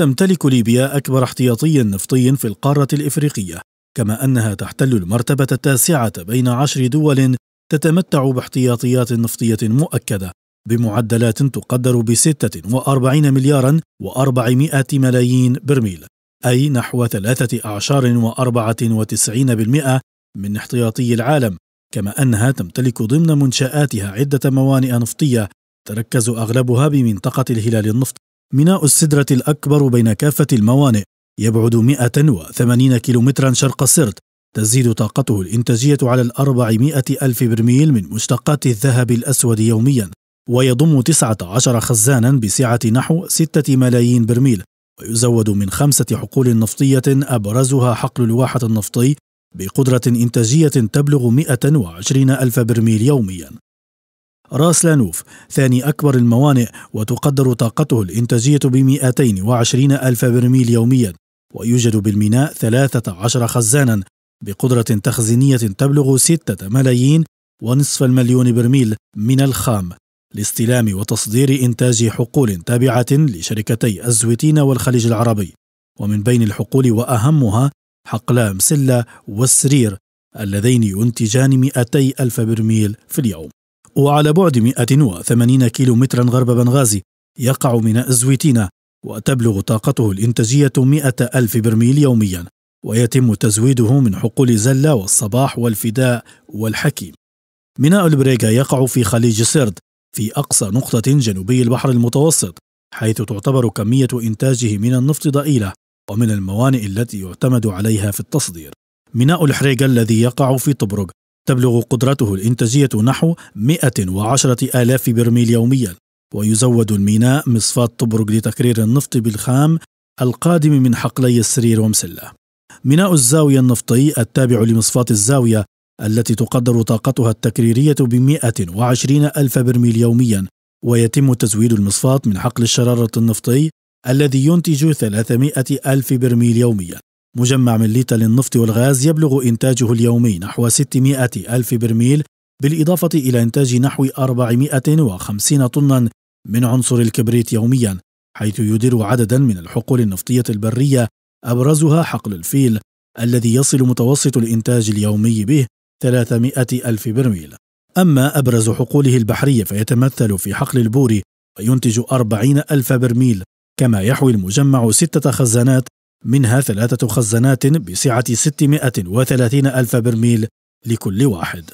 تمتلك ليبيا أكبر احتياطي نفطي في القارة الإفريقية كما أنها تحتل المرتبة التاسعة بين عشر دول تتمتع باحتياطيات نفطية مؤكدة بمعدلات تقدر ب 46 مليارا و400 ملايين برميل أي نحو ثلاثة أعشار وأربعة وتسعين بالمئة من احتياطي العالم كما أنها تمتلك ضمن منشآتها عدة موانئ نفطية تركز أغلبها بمنطقة الهلال النفطي ميناء السدرة الأكبر بين كافة الموانئ يبعد 180 كيلومترا شرق سرت تزيد طاقته الإنتاجية على الأربعمائة ألف برميل من مشتقات الذهب الأسود يوميا ويضم 19 خزانا بسعة نحو 6 ملايين برميل ويزود من خمسة حقول نفطية أبرزها حقل الواحة النفطي بقدرة إنتاجية تبلغ 120 ألف برميل يوميا راس لانوف ثاني أكبر الموانئ وتقدر طاقته الإنتاجية ب 220 ألف برميل يوميا ويوجد بالميناء 13 خزانا بقدرة تخزينية تبلغ 6 ملايين ونصف المليون برميل من الخام لاستلام وتصدير إنتاج حقول تابعة لشركتي الزويتين والخليج العربي ومن بين الحقول وأهمها حقلا مسلة والسرير اللذين ينتجان 200 ألف برميل في اليوم وعلى بعد 180 كيلو مترا غرب بنغازي يقع ميناء زويتينا وتبلغ طاقته الإنتاجية 100 ألف برميل يوميا ويتم تزويده من حقول زلة والصباح والفداء والحكيم ميناء البريغا يقع في خليج سرد في أقصى نقطة جنوبي البحر المتوسط حيث تعتبر كمية إنتاجه من النفط ضئيلة ومن الموانئ التي يعتمد عليها في التصدير ميناء الحريقة الذي يقع في طبرق تبلغ قدرته الإنتاجية نحو 110 آلاف برميل يوميا ويزود الميناء مصفاة طبرق لتكرير النفط بالخام القادم من حقلي السرير ومسلة ميناء الزاوية النفطي التابع لمصفاة الزاوية التي تقدر طاقتها التكريرية ب 120 ألف برميل يوميا ويتم تزويد المصفاة من حقل الشرارة النفطي الذي ينتج 300 ألف برميل يوميا مجمع مليتا للنفط والغاز يبلغ إنتاجه اليومي نحو 600 ألف برميل بالإضافة إلى إنتاج نحو 450 طنا من عنصر الكبريت يوميا حيث يدير عددا من الحقول النفطية البرية أبرزها حقل الفيل الذي يصل متوسط الإنتاج اليومي به 300 ألف برميل أما أبرز حقوله البحرية فيتمثل في حقل البوري وينتج 40 ألف برميل كما يحوي المجمع ستة خزانات منها ثلاثة خزانات بسعة 630 ألف برميل لكل واحد